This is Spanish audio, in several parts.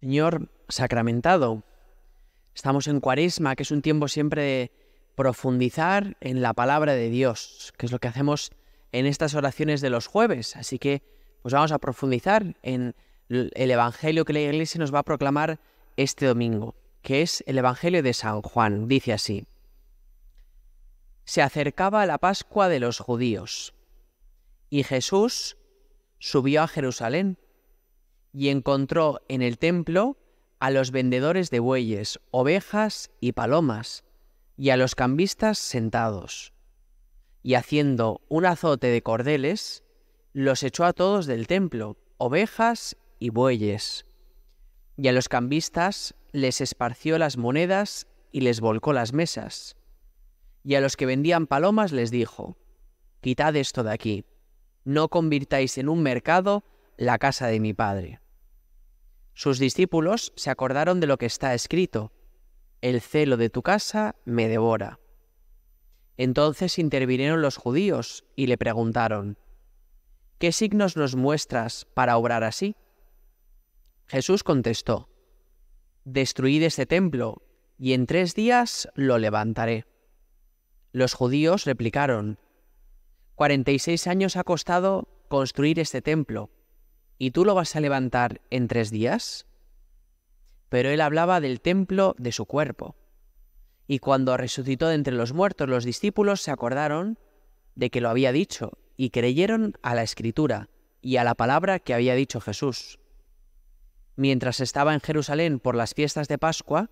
Señor sacramentado, estamos en cuaresma, que es un tiempo siempre de profundizar en la palabra de Dios, que es lo que hacemos en estas oraciones de los jueves. Así que pues vamos a profundizar en el Evangelio que la Iglesia nos va a proclamar este domingo, que es el Evangelio de San Juan. Dice así, se acercaba la Pascua de los judíos y Jesús subió a Jerusalén y encontró en el templo a los vendedores de bueyes, ovejas y palomas, y a los cambistas sentados. Y haciendo un azote de cordeles, los echó a todos del templo, ovejas y bueyes. Y a los cambistas les esparció las monedas y les volcó las mesas. Y a los que vendían palomas les dijo, Quitad esto de aquí, no convirtáis en un mercado la casa de mi padre. Sus discípulos se acordaron de lo que está escrito, el celo de tu casa me devora. Entonces intervinieron los judíos y le preguntaron, ¿qué signos nos muestras para obrar así? Jesús contestó, Destruid este templo, y en tres días lo levantaré. Los judíos replicaron, Cuarenta y seis años ha costado construir este templo, ¿y tú lo vas a levantar en tres días? Pero él hablaba del templo de su cuerpo. Y cuando resucitó de entre los muertos, los discípulos se acordaron de que lo había dicho y creyeron a la escritura y a la palabra que había dicho Jesús. Mientras estaba en Jerusalén por las fiestas de Pascua,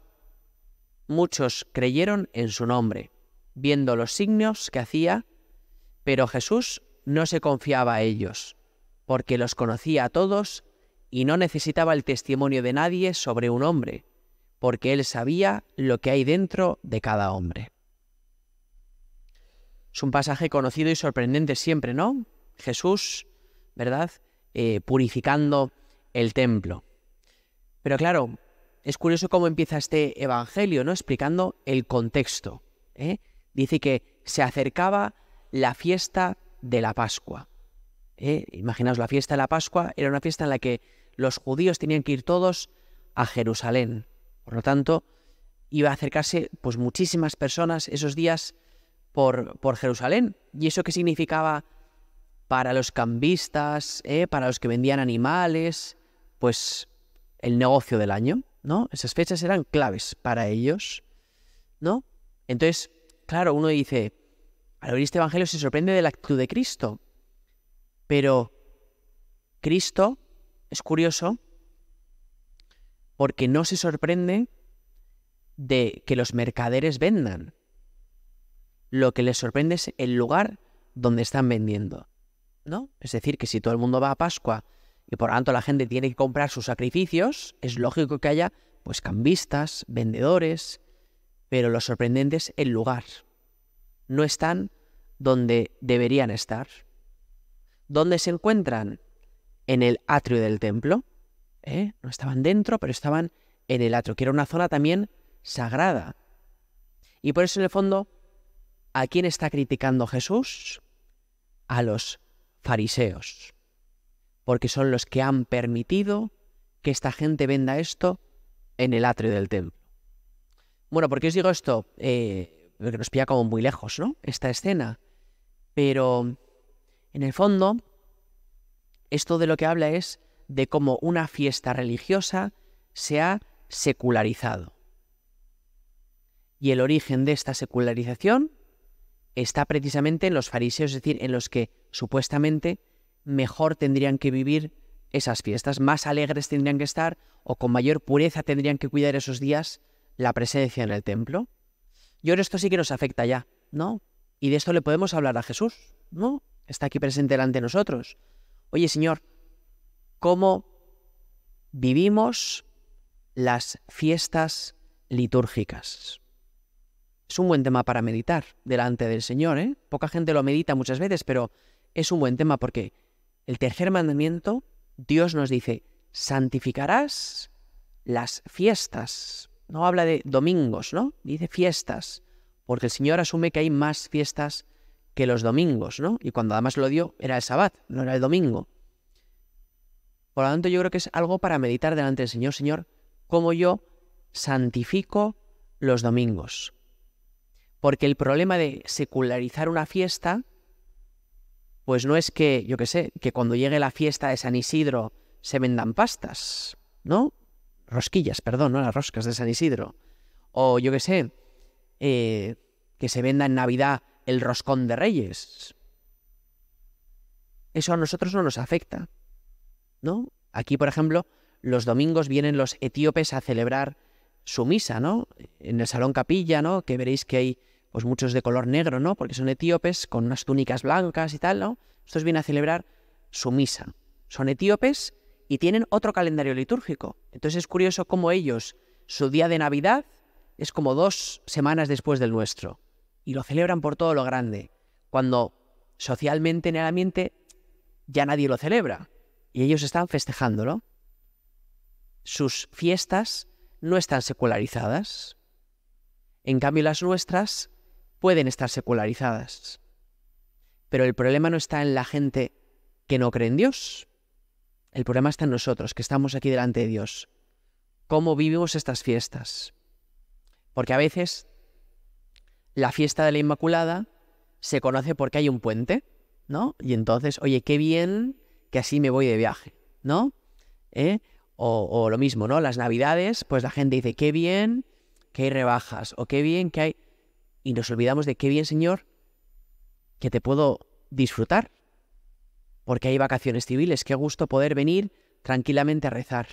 muchos creyeron en su nombre, viendo los signos que hacía, pero Jesús no se confiaba a ellos porque los conocía a todos y no necesitaba el testimonio de nadie sobre un hombre, porque él sabía lo que hay dentro de cada hombre. Es un pasaje conocido y sorprendente siempre, ¿no? Jesús, ¿verdad? Eh, purificando el templo. Pero claro, es curioso cómo empieza este Evangelio, ¿no? Explicando el contexto. ¿eh? Dice que se acercaba la fiesta de la Pascua. ¿eh? imaginaos, la fiesta de la Pascua era una fiesta en la que los judíos tenían que ir todos a Jerusalén. Por lo tanto, iba a acercarse pues, muchísimas personas esos días por, por Jerusalén. ¿Y eso qué significaba para los cambistas, ¿eh? para los que vendían animales? Pues el negocio del año, ¿no? Esas fechas eran claves para ellos, ¿no? Entonces, claro, uno dice, al oír este evangelio se sorprende de la actitud de Cristo, pero Cristo es curioso porque no se sorprende de que los mercaderes vendan. Lo que les sorprende es el lugar donde están vendiendo. ¿no? Es decir, que si todo el mundo va a Pascua y por lo tanto la gente tiene que comprar sus sacrificios, es lógico que haya pues cambistas, vendedores, pero lo sorprendente es el lugar. No están donde deberían estar. ¿Dónde se encuentran? En el atrio del templo. ¿Eh? No estaban dentro, pero estaban en el atrio, que era una zona también sagrada. Y por eso, en el fondo, ¿a quién está criticando Jesús? A los fariseos, porque son los que han permitido que esta gente venda esto en el atrio del templo. Bueno, ¿por qué os digo esto? Eh, porque nos pilla como muy lejos, ¿no? Esta escena. Pero en el fondo, esto de lo que habla es de cómo una fiesta religiosa se ha secularizado. Y el origen de esta secularización está precisamente en los fariseos, es decir, en los que supuestamente mejor tendrían que vivir esas fiestas, más alegres tendrían que estar o con mayor pureza tendrían que cuidar esos días la presencia en el templo. Y ahora esto sí que nos afecta ya, ¿no? Y de esto le podemos hablar a Jesús, ¿no? está aquí presente delante de nosotros. Oye, Señor, ¿cómo vivimos las fiestas litúrgicas? Es un buen tema para meditar delante del Señor, ¿eh? Poca gente lo medita muchas veces, pero es un buen tema porque el tercer mandamiento, Dios nos dice, santificarás las fiestas. No habla de domingos, ¿no? Dice fiestas, porque el Señor asume que hay más fiestas que los domingos, ¿no? Y cuando además lo dio era el sabbat, no era el domingo. Por lo tanto, yo creo que es algo para meditar delante del Señor, Señor, cómo yo santifico los domingos. Porque el problema de secularizar una fiesta, pues no es que, yo qué sé, que cuando llegue la fiesta de San Isidro se vendan pastas, ¿no? Rosquillas, perdón, ¿no? Las roscas de San Isidro. O yo qué sé, eh, que se venda en Navidad el roscón de reyes. Eso a nosotros no nos afecta. ¿No? Aquí, por ejemplo, los domingos vienen los etíopes a celebrar su misa, ¿no? En el salón capilla, ¿no? Que veréis que hay pues muchos de color negro, ¿no? Porque son etíopes con unas túnicas blancas y tal, ¿no? Estos vienen a celebrar su misa. Son etíopes y tienen otro calendario litúrgico. Entonces es curioso cómo ellos, su día de Navidad es como dos semanas después del nuestro y lo celebran por todo lo grande, cuando socialmente en el ambiente ya nadie lo celebra y ellos están festejándolo. Sus fiestas no están secularizadas. En cambio, las nuestras pueden estar secularizadas. Pero el problema no está en la gente que no cree en Dios. El problema está en nosotros, que estamos aquí delante de Dios. ¿Cómo vivimos estas fiestas? Porque a veces la fiesta de la Inmaculada se conoce porque hay un puente, ¿no? Y entonces, oye, qué bien que así me voy de viaje, ¿no? ¿Eh? O, o, lo mismo, ¿no? Las navidades, pues la gente dice, qué bien que hay rebajas, o qué bien que hay... Y nos olvidamos de qué bien, Señor, que te puedo disfrutar, porque hay vacaciones civiles, qué gusto poder venir tranquilamente a rezar.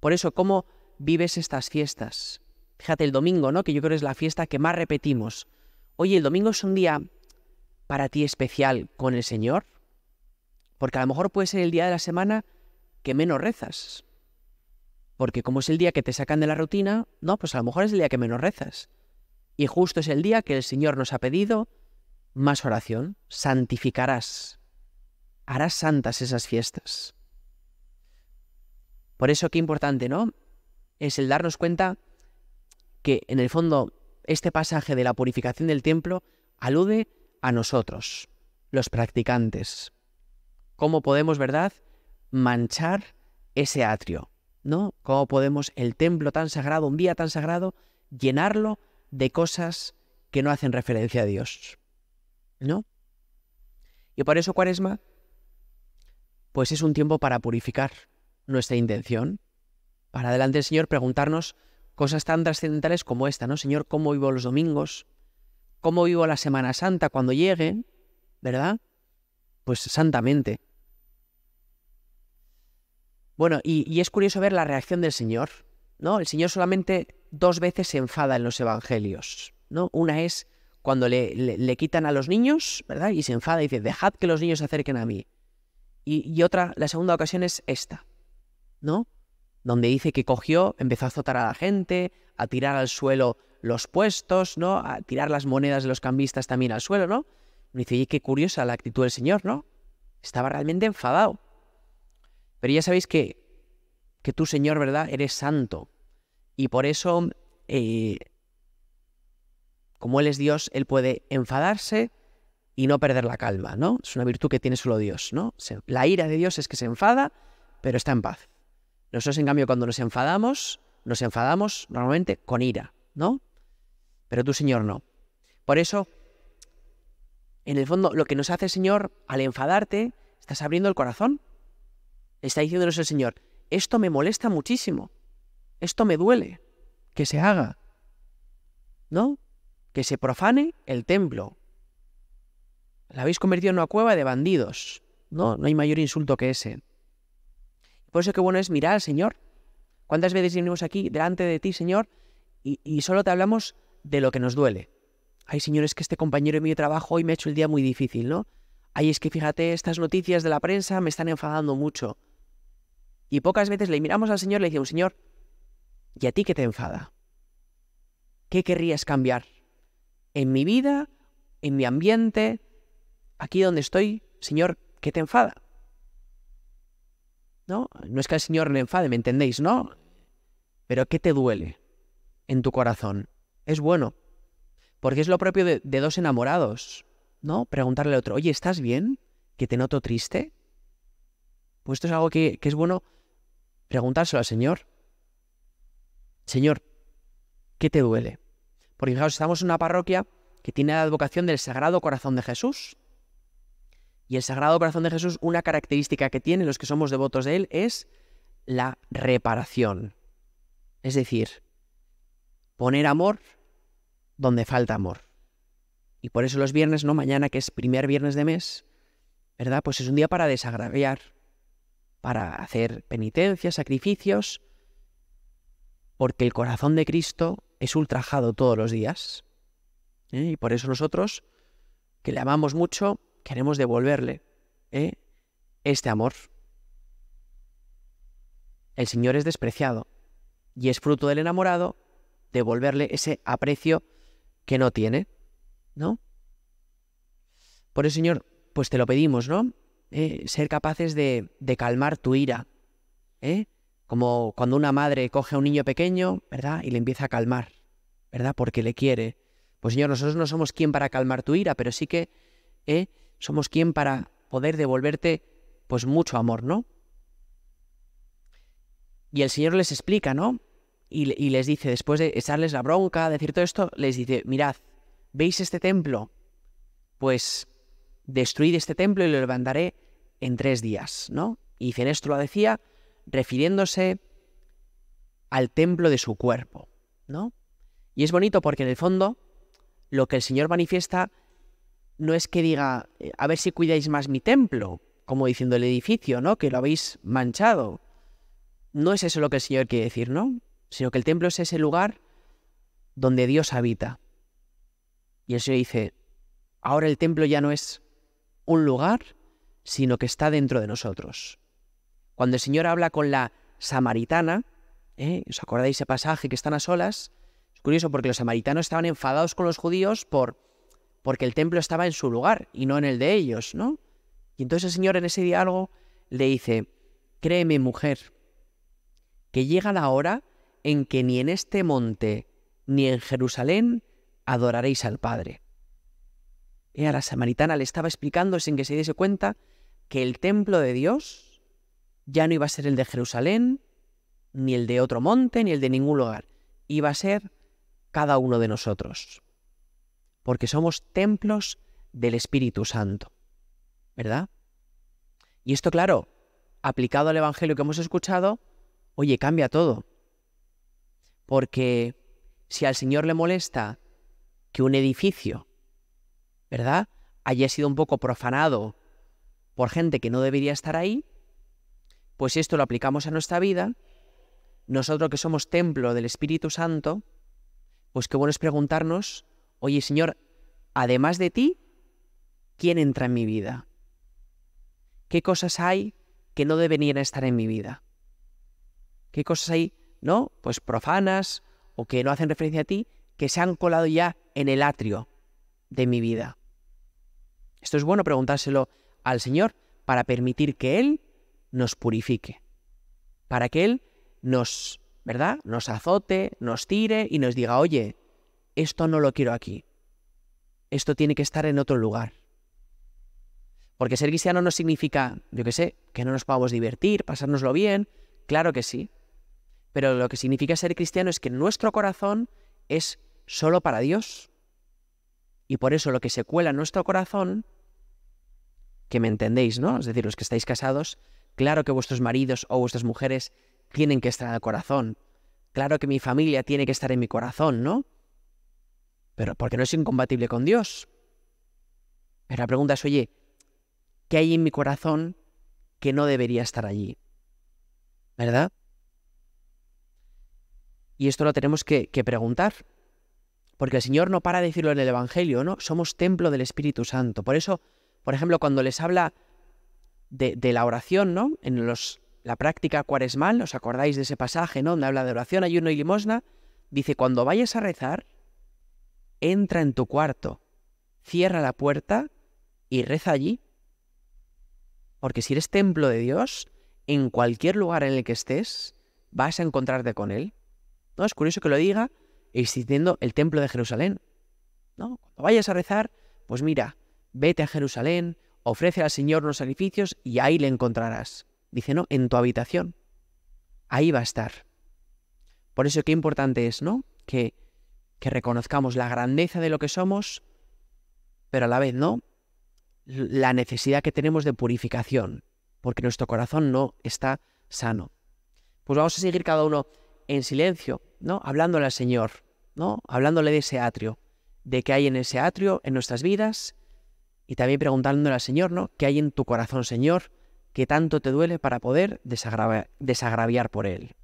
Por eso, ¿cómo vives estas fiestas? Fíjate, el domingo, ¿no? Que yo creo que es la fiesta que más repetimos. Oye, el domingo es un día para ti especial con el Señor, porque a lo mejor puede ser el día de la semana que menos rezas. Porque como es el día que te sacan de la rutina, no, pues a lo mejor es el día que menos rezas. Y justo es el día que el Señor nos ha pedido más oración. Santificarás. Harás santas esas fiestas. Por eso qué importante, ¿no? Es el darnos cuenta que en el fondo este pasaje de la purificación del templo alude a nosotros, los practicantes. ¿Cómo podemos, verdad, manchar ese atrio? ¿No? ¿Cómo podemos el templo tan sagrado, un día tan sagrado, llenarlo de cosas que no hacen referencia a Dios? ¿No? Y por eso Cuaresma, pues es un tiempo para purificar nuestra intención, para delante del Señor preguntarnos cosas tan trascendentales como esta, ¿no? Señor, ¿cómo vivo los domingos? ¿Cómo vivo la Semana Santa cuando llegue? ¿Verdad? Pues santamente. Bueno, y, es curioso ver la reacción del Señor, ¿no? El Señor solamente dos veces se enfada en los evangelios, ¿no? Una es cuando le, quitan a los niños, ¿verdad? Y se enfada y dice, dejad que los niños se acerquen a mí. y, otra, la segunda ocasión es esta, ¿no? donde dice que cogió, empezó a azotar a la gente, a tirar al suelo los puestos, ¿no? A tirar las monedas de los cambistas también al suelo, ¿no? Y dice, qué curiosa la actitud del señor, ¿no? Estaba realmente enfadado. Pero ya sabéis que, que tú, Señor, ¿verdad? Eres santo. Y por eso, eh, como Él es Dios, Él puede enfadarse y no perder la calma, ¿no? Es una virtud que tiene solo Dios, ¿no? La ira de Dios es que se enfada, pero está en paz. Nosotros, en cambio, cuando nos enfadamos, nos enfadamos normalmente con ira, ¿no? Pero tú, Señor, no. Por eso, en el fondo, lo que nos hace el Señor al enfadarte, estás abriendo el corazón. Está diciéndonos el Señor, esto me molesta muchísimo, esto me duele, que se haga, ¿no? Que se profane el templo. La habéis convertido en una cueva de bandidos, ¿no? No hay mayor insulto que ese. Por eso qué bueno es mirar al Señor. ¿Cuántas veces venimos aquí delante de ti, Señor, y, solo te hablamos de lo que nos duele? Ay, señores que este compañero de mi trabajo hoy me ha hecho el día muy difícil, ¿no? Ay, es que fíjate, estas noticias de la prensa me están enfadando mucho. Y pocas veces le miramos al Señor y le decimos, Señor, ¿y a ti qué te enfada? ¿Qué querrías cambiar? ¿En mi vida? ¿En mi ambiente? ¿Aquí donde estoy? Señor, ¿qué te enfada? ¿no? es que el Señor le enfade, ¿me entendéis, no? Pero ¿qué te duele en tu corazón? Es bueno, porque es lo propio de, dos enamorados, ¿no? Preguntarle al otro, oye, ¿estás bien? ¿Que te noto triste? Pues esto es algo que, que es bueno preguntárselo al Señor. Señor, ¿qué te duele? Porque fijaos, estamos en una parroquia que tiene la advocación del Sagrado Corazón de Jesús. Y el Sagrado Corazón de Jesús, una característica que tiene los que somos devotos de él es la reparación. Es decir, poner amor donde falta amor. Y por eso los viernes, ¿no? Mañana, que es primer viernes de mes, ¿verdad? Pues es un día para desagraviar, para hacer penitencias, sacrificios, porque el corazón de Cristo es ultrajado todos los días. ¿eh? Y por eso nosotros, que le amamos mucho, queremos devolverle ¿eh? este amor. El Señor es despreciado y es fruto del enamorado devolverle ese aprecio que no tiene, ¿no? Por eso, Señor, pues te lo pedimos, ¿no? ¿Eh? ser capaces de, calmar tu ira, ¿eh? Como cuando una madre coge a un niño pequeño, ¿verdad? Y le empieza a calmar, ¿verdad? Porque le quiere. Pues Señor, nosotros no somos quien para calmar tu ira, pero sí que eh, somos quien para poder devolverte pues mucho amor, ¿no? Y el Señor les explica, ¿no? Y, les dice, después de echarles la bronca, decir todo esto, les dice, mirad, ¿veis este templo? Pues destruid este templo y lo levantaré en tres días, ¿no? Y Cenesto lo decía refiriéndose al templo de su cuerpo, ¿no? Y es bonito porque en el fondo lo que el Señor manifiesta no es que diga, a ver si cuidáis más mi templo, como diciendo el edificio, ¿no? Que lo habéis manchado. No es eso lo que el Señor quiere decir, ¿no? Sino que el templo es ese lugar donde Dios habita. Y el Señor dice, ahora el templo ya no es un lugar, sino que está dentro de nosotros. Cuando el Señor habla con la samaritana, ¿eh? ¿os acordáis ese pasaje que están a solas? Es curioso porque los samaritanos estaban enfadados con los judíos por porque el templo estaba en su lugar y no en el de ellos, ¿no? Y entonces el Señor en ese diálogo le dice, créeme mujer, que llega la hora en que ni en este monte ni en Jerusalén adoraréis al Padre. Y a la samaritana le estaba explicando sin que se diese cuenta que el templo de Dios ya no iba a ser el de Jerusalén, ni el de otro monte, ni el de ningún lugar. Iba a ser cada uno de nosotros porque somos templos del Espíritu Santo, ¿verdad? Y esto, claro, aplicado al Evangelio que hemos escuchado, oye, cambia todo. Porque si al Señor le molesta que un edificio, ¿verdad?, haya sido un poco profanado por gente que no debería estar ahí, pues esto lo aplicamos a nuestra vida, nosotros que somos templo del Espíritu Santo, pues qué bueno es preguntarnos oye Señor, además de ti, ¿quién entra en mi vida? ¿Qué cosas hay que no deberían estar en mi vida? ¿Qué cosas hay, no? Pues profanas o que no hacen referencia a ti, que se han colado ya en el atrio de mi vida. Esto es bueno preguntárselo al Señor para permitir que Él nos purifique, para que Él nos, ¿verdad? Nos azote, nos tire y nos diga, oye, esto no lo quiero aquí. Esto tiene que estar en otro lugar. Porque ser cristiano no significa, yo qué sé, que no nos podamos divertir, pasárnoslo bien, claro que sí. Pero lo que significa ser cristiano es que nuestro corazón es solo para Dios. Y por eso lo que se cuela en nuestro corazón, que me entendéis, ¿no? Es decir, los que estáis casados, claro que vuestros maridos o vuestras mujeres tienen que estar en el corazón. Claro que mi familia tiene que estar en mi corazón, ¿no? Pero porque no es incompatible con Dios. Pero la pregunta es, oye, ¿qué hay en mi corazón que no debería estar allí? ¿Verdad? Y esto lo tenemos que, preguntar. Porque el Señor no para de decirlo en el Evangelio, ¿no? Somos templo del Espíritu Santo. Por eso, por ejemplo, cuando les habla de, la oración, ¿no? En los, la práctica cuaresmal, ¿os acordáis de ese pasaje, ¿no? Donde habla de oración, ayuno y limosna. Dice, cuando vayas a rezar, entra en tu cuarto, cierra la puerta y reza allí. Porque si eres templo de Dios, en cualquier lugar en el que estés, vas a encontrarte con Él. ¿No? Es curioso que lo diga existiendo el templo de Jerusalén. ¿No? Cuando vayas a rezar, pues mira, vete a Jerusalén, ofrece al Señor los sacrificios y ahí le encontrarás. Dice, no, en tu habitación. Ahí va a estar. Por eso qué importante es, ¿no? Que que reconozcamos la grandeza de lo que somos, pero a la vez no la necesidad que tenemos de purificación, porque nuestro corazón no está sano. Pues vamos a seguir cada uno en silencio, ¿no? Hablándole al Señor, ¿no? Hablándole de ese atrio, de qué hay en ese atrio en nuestras vidas y también preguntándole al Señor, ¿no? ¿Qué hay en tu corazón, Señor, que tanto te duele para poder desagraviar por él?